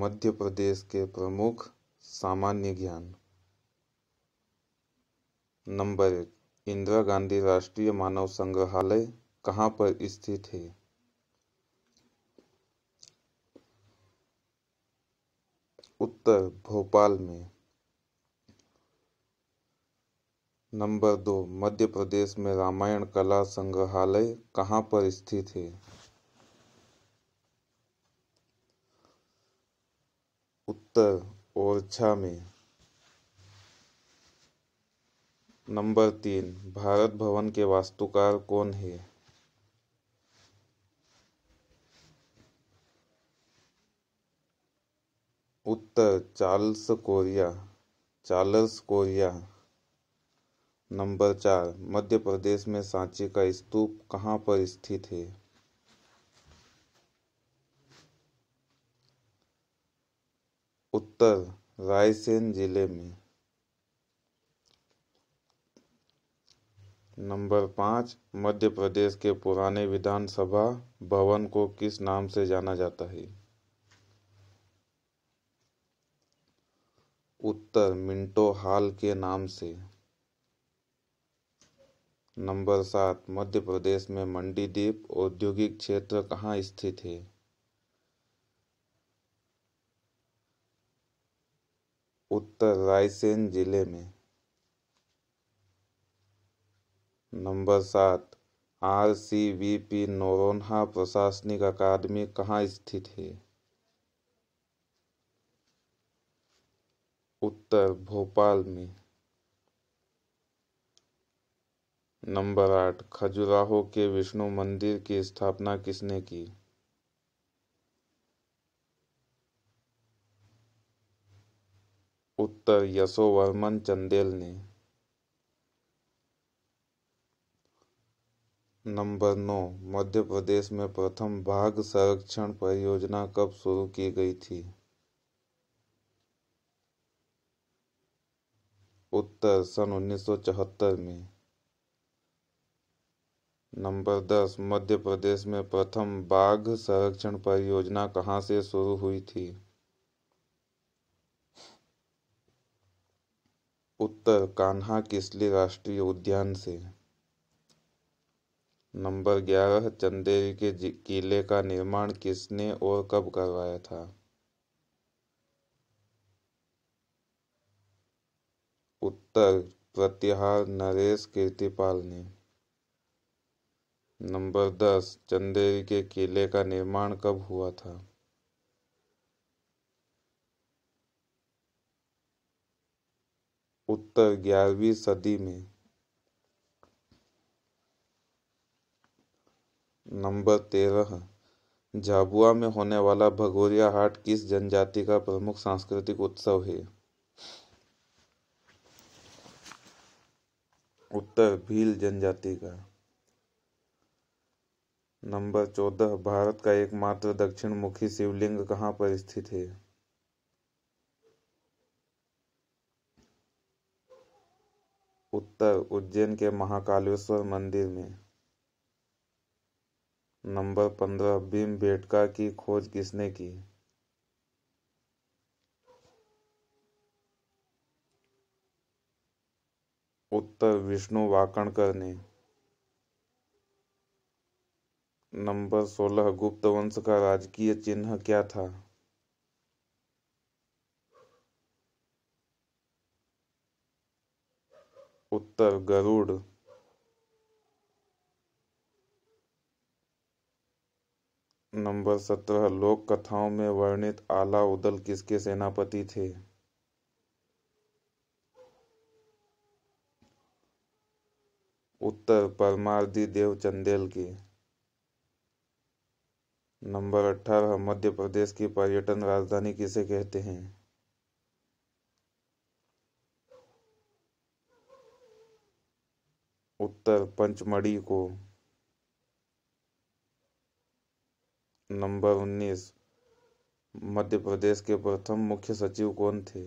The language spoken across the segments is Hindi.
मध्य प्रदेश के प्रमुख सामान्य ज्ञान नंबर एक इंदिरा गांधी राष्ट्रीय मानव संग्रहालय कहाँ पर स्थित है उत्तर भोपाल में नंबर दो मध्य प्रदेश में रामायण कला संग्रहालय कहाँ पर स्थित है उत्तर ओरछा में नंबर तीन भारत भवन के वास्तुकार कौन है उत्तर चार्ल्स कोरिया चार्ल्स कोरिया नंबर चार मध्य प्रदेश में सांची का स्तूप कहाँ पर स्थित है उत्तर रायसेन जिले में नंबर पाँच मध्य प्रदेश के पुराने विधानसभा भवन को किस नाम से जाना जाता है उत्तर मिंटो हाल के नाम से नंबर सात मध्य प्रदेश में मंडीदीप औद्योगिक क्षेत्र कहाँ स्थित है उत्तर रायसेन जिले में नंबर सात R C V P Noronha प्रशासनिक अकादमी कहाँ स्थित है उत्तर भोपाल में नंबर आठ खजुराहो के विष्णु मंदिर की स्थापना किसने की उत्तर यशोवर्मन चंदेल ने नंबर नौ मध्य प्रदेश में प्रथम बाघ संरक्षण परियोजना कब शुरू की गई थी उत्तर सन 1974 में नंबर दस मध्य प्रदेश में प्रथम बाघ संरक्षण परियोजना कहाँ से शुरू हुई थी उत्तर कान्हा किसली राष्ट्रीय उद्यान से नंबर ग्यारह चंदेरी के किले का निर्माण किसने और कब करवाया था उत्तर प्रत्याहार नरेश कीर्तिपाल ने नंबर दस चंदेरी के किले का निर्माण कब हुआ था उत्तर ग्यारहवीं सदी में नंबर तेरह झाबुआ में होने वाला भगोरिया हाट किस जनजाति का प्रमुख सांस्कृतिक उत्सव है उत्तर भील जनजाति का नंबर चौदह भारत का एकमात्र दक्षिण मुखी शिवलिंग कहाँ पर स्थित है उत्तर उज्जैन के महाकालेश्वर मंदिर में नंबर पंद्रह भीम बेटका की खोज किसने की उत्तर विष्णु वाकणकर ने नंबर सोलह गुप्त वंश का राजकीय चिन्ह क्या था उत्तर गरुड़ नंबर सत्रह लोक कथाओं में वर्णित आला उदल किसके सेनापति थे उत्तर परमार्दी देव चंदेल के नंबर अठारह मध्य प्रदेश की पर्यटन राजधानी किसे कहते हैं उत्तर पंचमढ़ी को नंबर उन्नीस मध्य प्रदेश के प्रथम मुख्य सचिव कौन थे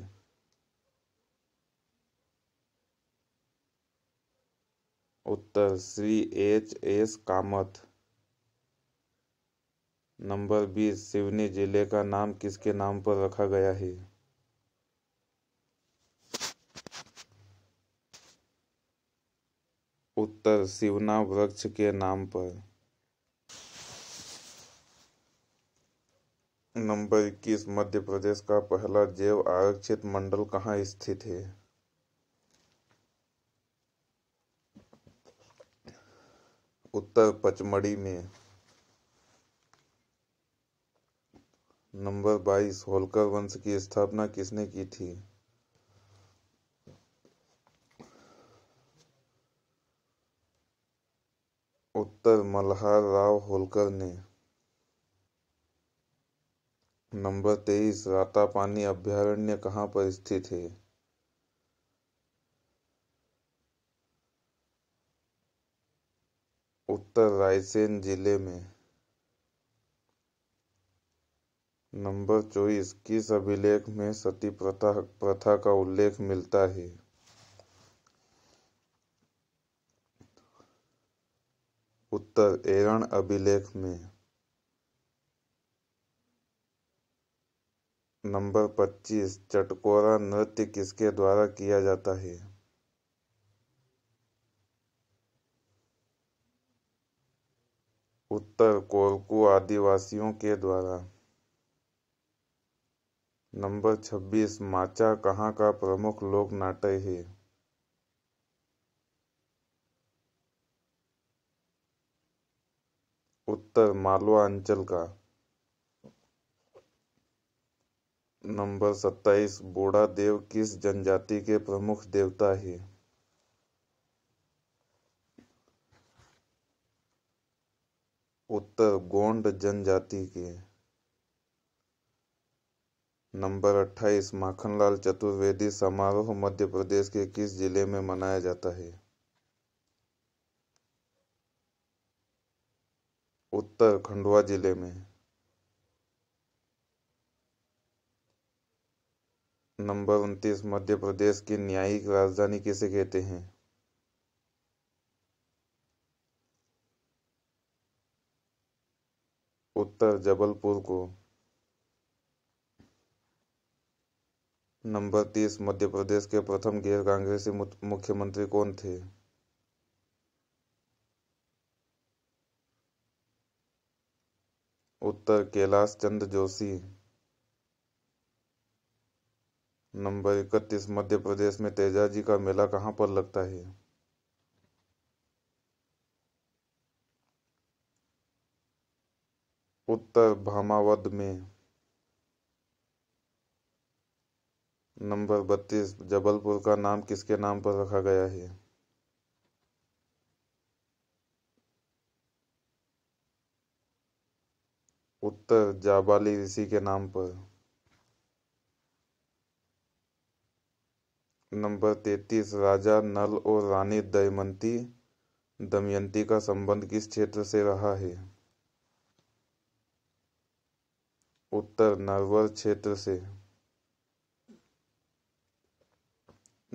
उत्तर Shri H S Kamath number बीस सिवनी जिले का नाम किसके नाम पर रखा गया है उत्तर शिवना वृक्ष के नाम पर नंबर इक्कीस मध्य प्रदेश का पहला जैव आरक्षित मंडल कहाँ स्थित है उत्तर पचमढ़ी में नंबर बाईस होलकर वंश की स्थापना किसने की थी उत्तर मल्हार राव होलकर ने नंबर तेईस रातापानी अभ्यारण्य कहाँ पर स्थित है उत्तर रायसेन जिले में नंबर चौबीस किस अभिलेख में सती प्रथा प्रथा का उल्लेख मिलता है उत्तर एरण अभिलेख में नंबर 25 चटकोरा नृत्य किसके द्वारा किया जाता है उत्तर कोलकू आदिवासियों के द्वारा नंबर 26 माचा कहाँ का प्रमुख लोक नाट्य है उत्तर मालवा अंचल का नंबर सत्ताईस बूढ़ा देव किस जनजाति के प्रमुख देवता है उत्तर गोंड जनजाति के नंबर अट्ठाईस माखनलाल चतुर्वेदी समारोह मध्य प्रदेश के किस जिले में मनाया जाता है उत्तर खंडवा जिले में नंबर उनतीस मध्य प्रदेश की न्यायिक राजधानी किसे कहते हैं उत्तर जबलपुर को नंबर तीस मध्य प्रदेश के प्रथम गैर कांग्रेसी मुख्यमंत्री कौन थे उत्तर कैलाश चंद्र जोशी नंबर इकतीस मध्य प्रदेश में तेजा जी का मेला कहाँ पर लगता है उत्तर भामावद में नंबर बत्तीस जबलपुर का नाम किसके नाम पर रखा गया है उत्तर जाबाली ऋषि के नाम पर नंबर तैतीस राजा नल और रानी दयमंती दमयंती का संबंध किस क्षेत्र से रहा है उत्तर नरवर क्षेत्र से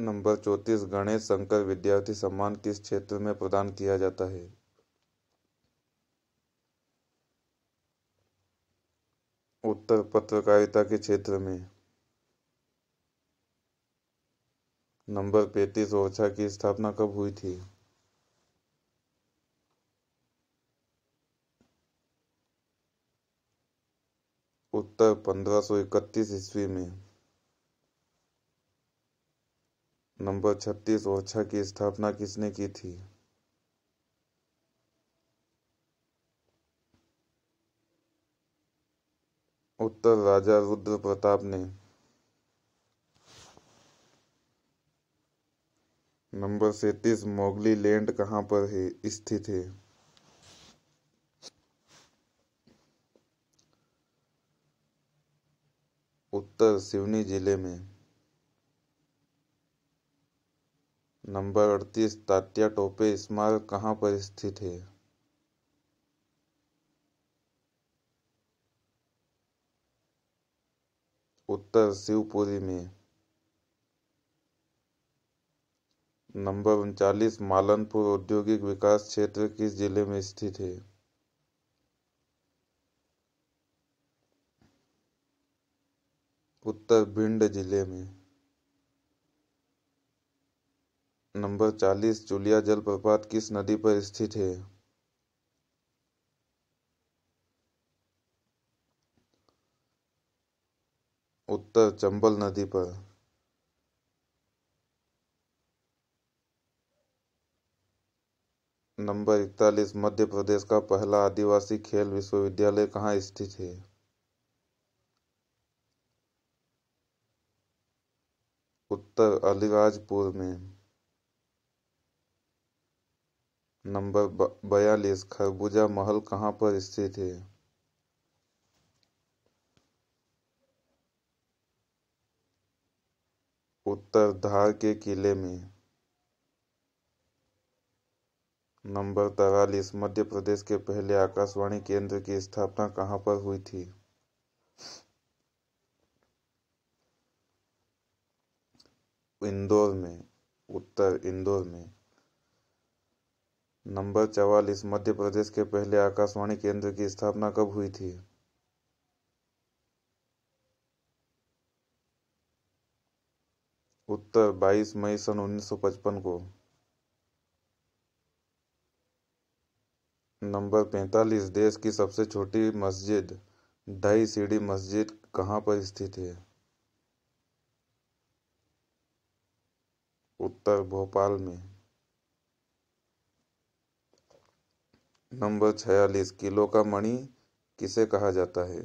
नंबर चौतीस गणेश शंकर विद्यार्थी सम्मान किस क्षेत्र में प्रदान किया जाता है उत्तर पत्रकारिता के क्षेत्र में नंबर पैतीस ओरछा की स्थापना कब हुई थी उत्तर इकतीस ईस्वी में नंबर छत्तीस ओरछा की स्थापना किसने की थी उत्तर राजा रुद्र प्रताप ने नंबर सैतीस मोगली लैंड कहां पर है स्थित है उत्तर सिवनी जिले में नंबर अड़तीस तात्या टोपे स्मारक कहाँ पर स्थित है उत्तर शिवपुरी में नंबर उनचालीस मालनपुर औद्योगिक विकास क्षेत्र किस जिले में स्थित है उत्तर भिंड जिले में नंबर चालीस चुलिया जलप्रपात किस नदी पर स्थित है उत्तर चंबल नदी पर नंबर इकतालीस मध्य प्रदेश का पहला आदिवासी खेल विश्वविद्यालय कहाँ स्थित है उत्तर अलीराजपुर में नंबर बयालीस खरबूजा महल कहाँ पर स्थित है उत्तरधार के किले में नंबर तरालीस मध्य प्रदेश के पहले आकाशवाणी केंद्र की स्थापना कहां पर हुई थी इंदौर में उत्तर इंदौर में नंबर चवालीस मध्य प्रदेश के पहले आकाशवाणी केंद्र की स्थापना कब हुई थी उत्तर 22 मई सन 1955 को नंबर 45 देश की सबसे छोटी मस्जिद ढाई सीढ़ी मस्जिद कहाँ पर स्थित है उत्तर भोपाल में नंबर छयालीस किलो का मणि किसे कहा जाता है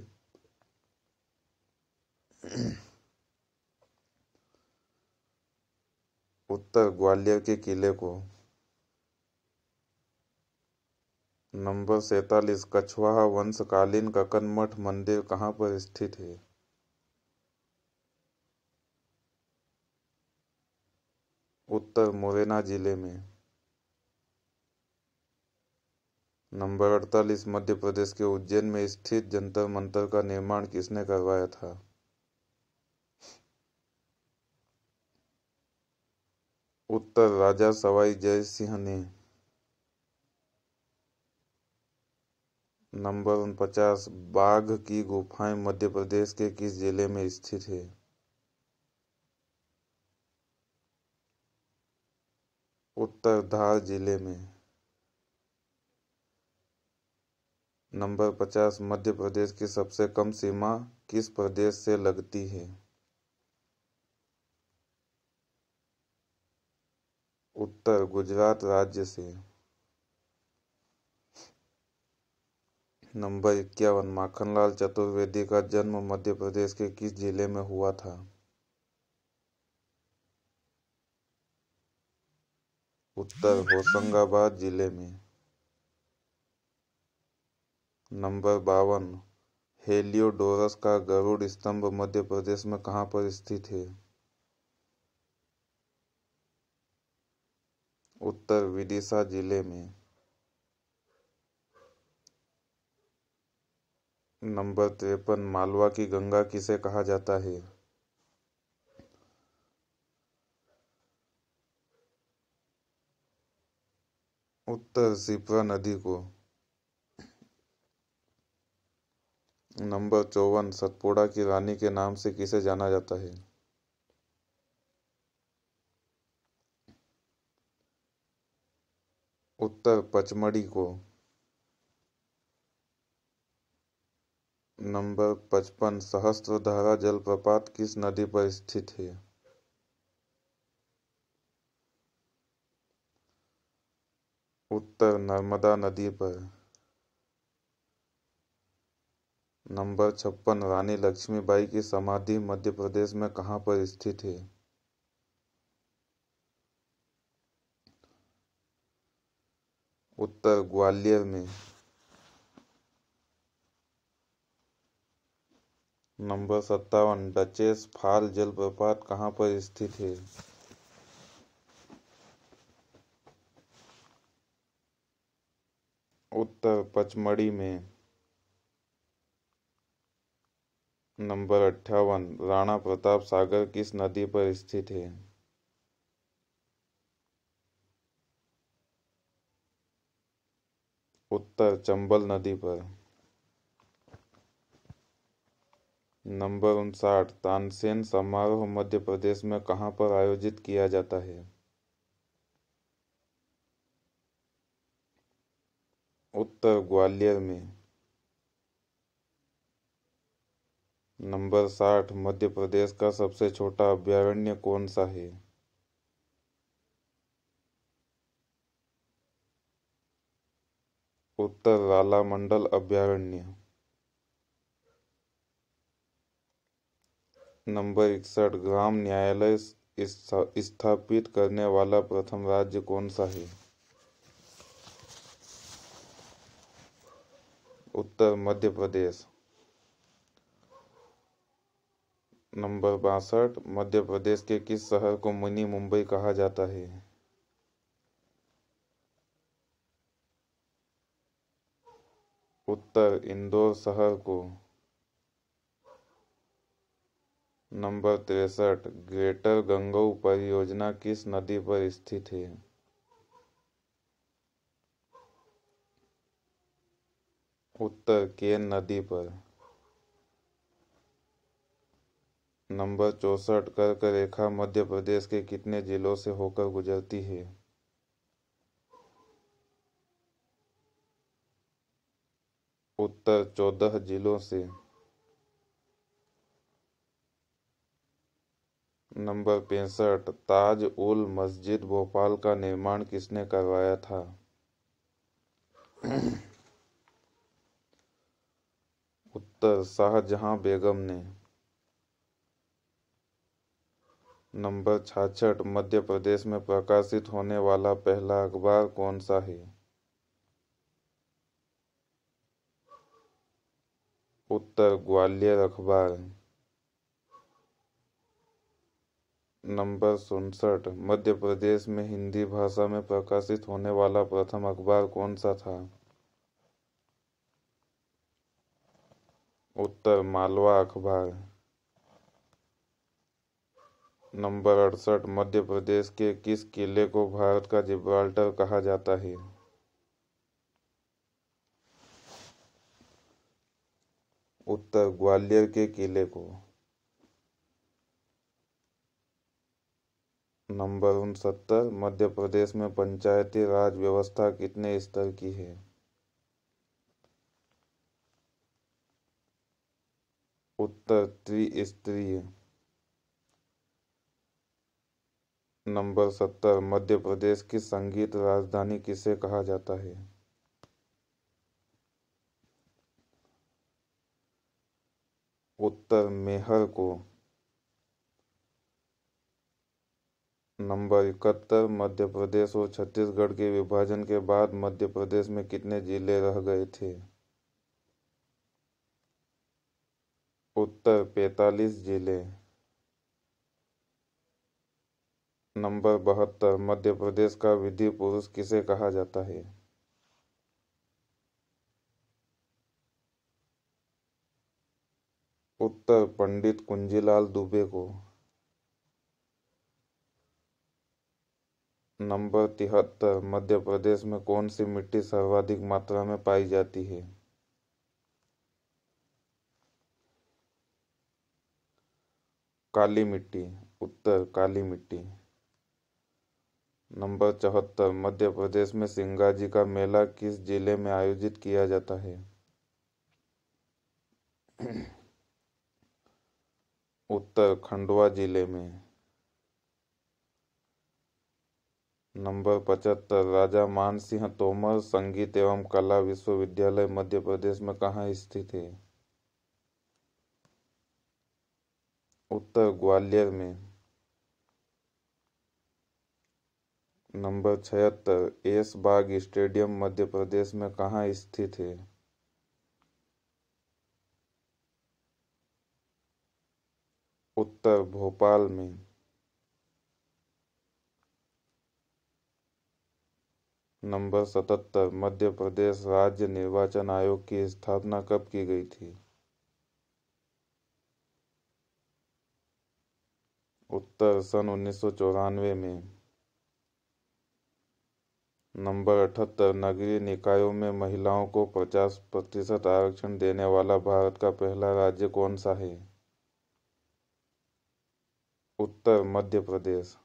उत्तर ग्वालियर के किले को नंबर सैतालीस कछवाहा वंशकालीन ककनमठ मंदिर कहाँ पर स्थित है उत्तर मुरैना जिले में नंबर अड़तालीस मध्य प्रदेश के उज्जैन में स्थित जंतर मंतर का निर्माण किसने करवाया था उत्तर राजा सवाई जय सिंह ने नंबर पचास बाघ की गुफाएं मध्य प्रदेश के किस जिले में स्थित है उत्तर धार जिले में नंबर पचास मध्य प्रदेश की सबसे कम सीमा किस प्रदेश से लगती है उत्तर गुजरात राज्य से नंबर इक्यावन माखनलाल चतुर्वेदी का जन्म मध्य प्रदेश के किस जिले में हुआ था उत्तर होशंगाबाद जिले में नंबर बावन हेलियोडोरस का गरुड़ स्तंभ मध्य प्रदेश में कहाँ पर स्थित है उत्तर विदिशा जिले में नंबर तिरपन मालवा की गंगा किसे कहा जाता है उत्तर सिप्रा नदी को नंबर चौवन सतपुड़ा की रानी के नाम से किसे जाना जाता है उत्तर पचमढ़ी को नंबर पचपन सहस्त्रधारा जलप्रपात किस नदी पर स्थित है उत्तर नर्मदा नदी पर नंबर छप्पन रानी लक्ष्मीबाई की समाधि मध्य प्रदेश में कहाँ पर स्थित है उत्तर ग्वालियर में नंबर सत्तावन डचेस फाल जलप्रपात कहाँ पर स्थित है उत्तर पचमढ़ी में नंबर अट्ठावन राणा प्रताप सागर किस नदी पर स्थित है उत्तर चंबल नदी पर नंबर उनसाठ तानसेन समारोह मध्य प्रदेश में कहां पर आयोजित किया जाता है उत्तर ग्वालियर में नंबर साठ मध्य प्रदेश का सबसे छोटा अभ्यारण्य कौन सा है उत्तर रालामंडल अभ्यारण्य नंबर इकसठ ग्राम न्यायालय स्थापित करने वाला प्रथम राज्य कौन सा है उत्तर मध्य प्रदेश नंबर बासठ मध्य प्रदेश के किस शहर को मिनी मुंबई कहा जाता है उत्तर इंदौर शहर को नंबर तिरसठ ग्रेटर गंगऊ परियोजना किस नदी पर स्थित है उत्तर केन नदी पर नंबर चौसठ कर्क रेखा मध्य प्रदेश के कितने जिलों से होकर गुजरती है उत्तर चौदह जिलों से नंबर पैंसठ ताज उल मस्जिद भोपाल का निर्माण किसने करवाया था उत्तर शाहजहां बेगम ने नंबर छाछठ मध्य प्रदेश में प्रकाशित होने वाला पहला अखबार कौन सा है उत्तर ग्वालियर अखबार नंबर उनसठ मध्य प्रदेश में हिंदी भाषा में प्रकाशित होने वाला प्रथम अखबार कौन सा था उत्तर मालवा अखबार नंबर अड़सठ मध्य प्रदेश के किस किले को भारत का जिब्राल्टर कहा जाता है उत्तर ग्वालियर के किले को नंबर उनसत्तर मध्य प्रदेश में पंचायती राज व्यवस्था कितने स्तर की है उत्तर त्रिस्तरीय नंबर सत्तर मध्य प्रदेश की संगीत राजधानी किसे कहा जाता है उत्तर मेहर को नंबर इकहत्तर मध्य प्रदेश और छत्तीसगढ़ के विभाजन के बाद मध्य प्रदेश में कितने जिले रह गए थे उत्तर पैतालीस जिले नंबर बहत्तर मध्य प्रदेश का विधि पुरुष किसे कहा जाता है उत्तर पंडित कुंजीलाल दुबे को नंबर तिहत्तर मध्य प्रदेश में कौन सी मिट्टी सर्वाधिक मात्रा में पाई जाती है काली मिट्टी उत्तर काली मिट्टी नंबर चौहत्तर मध्य प्रदेश में सिंगाजी का मेला किस जिले में आयोजित किया जाता है उत्तर खंडवा जिले में नंबर पचहत्तर राजा मान सिंह तोमर संगीत एवं कला विश्वविद्यालय मध्य प्रदेश में कहाँ स्थित है उत्तर ग्वालियर में नंबर छिहत्तर एस बाग स्टेडियम मध्य प्रदेश में कहाँ स्थित है उत्तर भोपाल में नंबर सतहत्तर मध्य प्रदेश राज्य निर्वाचन आयोग की स्थापना कब की गई थी उत्तर सन उन्नीस में नंबर अठहत्तर नगरीय निकायों में महिलाओं को 50 प्रतिशत आरक्षण देने वाला भारत का पहला राज्य कौन सा है उत्तर मध्य प्रदेश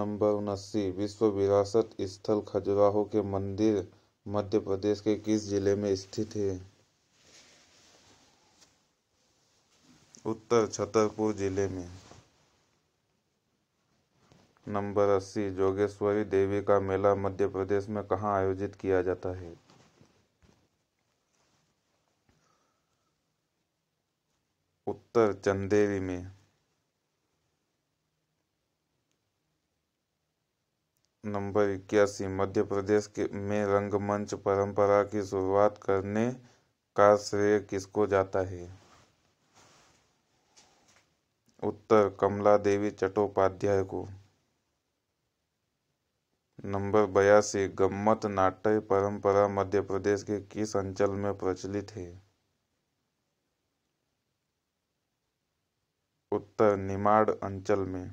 नंबर उन्नासी विश्व विरासत स्थल खजुराहो के मंदिर मध्य प्रदेश के किस जिले में स्थित है उत्तर छतरपुर जिले में नंबर अस्सी जोगेश्वरी देवी का मेला मध्य प्रदेश में कहाँ आयोजित किया जाता है उत्तर चंदेरी में नंबर इक्यासी मध्य प्रदेश के में रंगमंच परंपरा की शुरुआत करने का श्रेय किसको जाता है उत्तर कमला देवी चट्टोपाध्याय को नंबर बयासी गम्मत नाट्य परंपरा मध्य प्रदेश के किस अंचल में प्रचलित है उत्तर निमाड़ अंचल में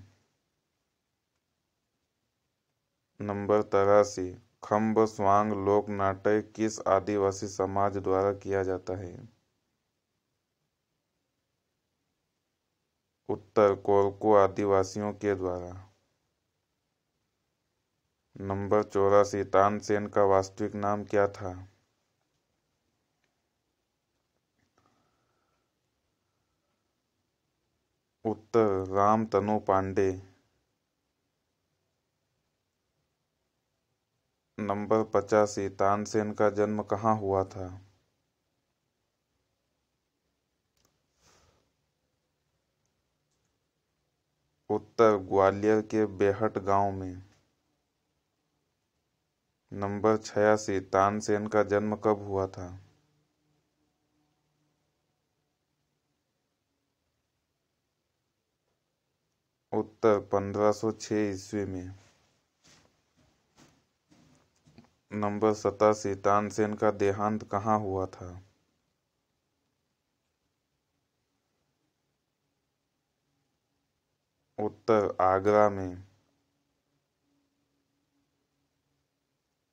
नंबर तेरासी खम्ब स्वांग लोक नाट्य किस आदिवासी समाज द्वारा किया जाता है उत्तर कोरको आदिवासियों के द्वारा नंबर चौरासी तानसेन का वास्तविक नाम क्या था उत्तर राम तनु पांडे नंबर पचासी तानसेन का जन्म कहाँ हुआ था उत्तर ग्वालियर के बेहट गांव में नंबर छियासी तानसेन का जन्म कब हुआ था उत्तर 1506 ईस्वी में नंबर सतासी तानसेन का देहांत कहाँ हुआ था उत्तर आगरा में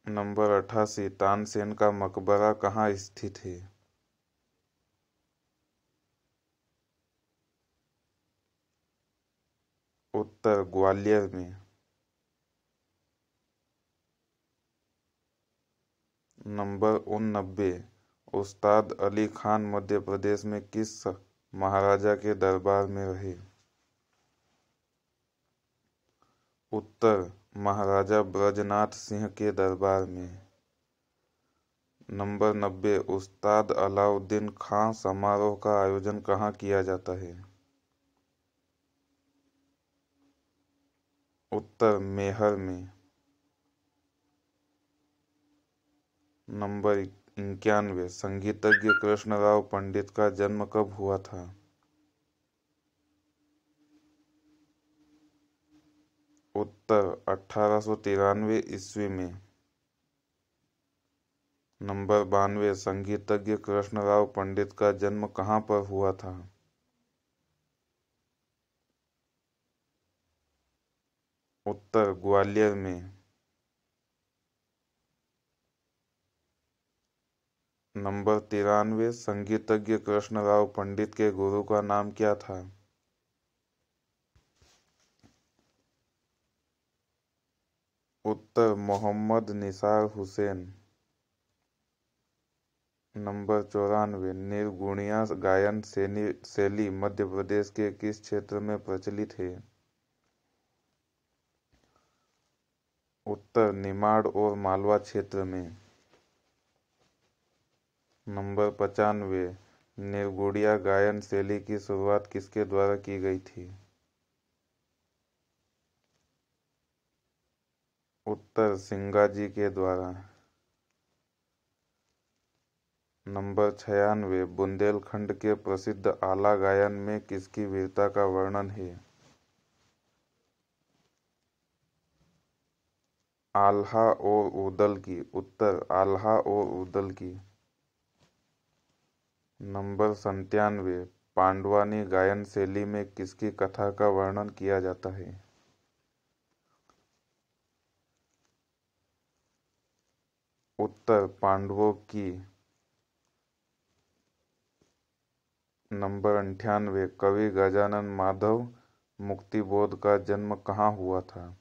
नंबर अठासी तानसेन का मकबरा कहाँ स्थित है उत्तर ग्वालियर में नंबर उननबे उस्ताद अली खान मध्य प्रदेश में किस महाराजा के दरबार में रहे उत्तर महाराजा ब्रजनाथ सिंह के दरबार में नंबर नब्बे उस्ताद अलाउद्दीन खां समारोह का आयोजन कहाँ किया जाता है उत्तर मेहर में नंबर इक्यानवे संगीतज्ञ कृष्ण राव पंडित का जन्म कब हुआ था उत्तर अठारह सौ ईस्वी में नंबर बानवे संगीतज्ञ कृष्ण राव पंडित का जन्म कहाँ पर हुआ था उत्तर ग्वालियर में नंबर तिरानवे संगीतज्ञ कृष्णराव पंडित के गुरु का नाम क्या था उत्तर मोहम्मद निसार हुसैन नंबर चौरानवे निर्गुणिया गायन शैली मध्य प्रदेश के किस क्षेत्र में प्रचलित है उत्तर निमाड़ और मालवा क्षेत्र में नंबर पचानवे निर्गुड़िया गायन शैली की शुरुआत किसके द्वारा की गई थी उत्तर सिंगाजी के द्वारा नंबर छियानवे बुंदेलखंड के प्रसिद्ध आला गायन में किसकी वीरता का वर्णन है आल्हा और उदल की उत्तर आल्हा और उदल की नंबर संतानवे पांडवानी गायन शैली में किसकी कथा का वर्णन किया जाता है उत्तर पांडवों की नंबर अंठानवे कवि गजानन माधव मुक्तिबोध का जन्म कहाँ हुआ था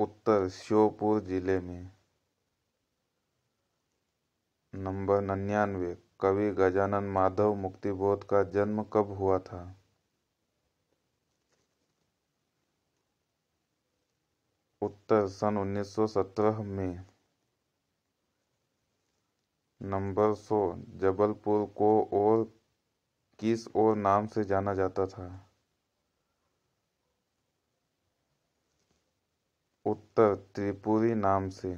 उत्तर श्योपुर जिले में नंबर निन्यानवे कवि गजानन माधव मुक्तिबोध का जन्म कब हुआ था उत्तर सन 1917 में नंबर सौ जबलपुर को और किस और नाम से जाना जाता था उत्तर त्रिपुरी नाम से